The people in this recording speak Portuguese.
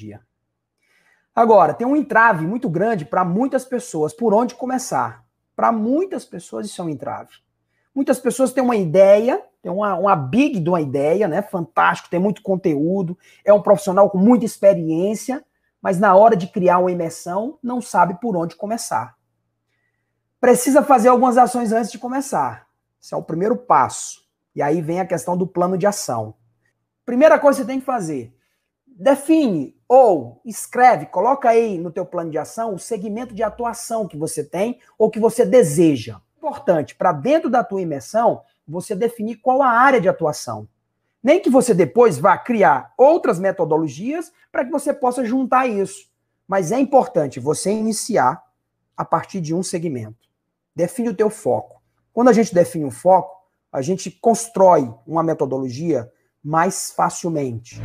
dia. Agora, tem um entrave muito grande para muitas pessoas, por onde começar. Para muitas pessoas isso é um entrave. Muitas pessoas têm uma ideia, tem uma, uma big de uma ideia, né? Fantástico, tem muito conteúdo, é um profissional com muita experiência, mas na hora de criar uma imersão, não sabe por onde começar. Precisa fazer algumas ações antes de começar. Esse é o primeiro passo. E aí vem a questão do plano de ação. Primeira coisa que você tem que fazer: Define ou escreve, coloca aí no teu plano de ação o segmento de atuação que você tem ou que você deseja. Importante, para dentro da tua imersão, você definir qual a área de atuação. Nem que você depois vá criar outras metodologias para que você possa juntar isso. Mas é importante você iniciar a partir de um segmento. Define o teu foco. Quando a gente define um foco, a gente constrói uma metodologia mais facilmente.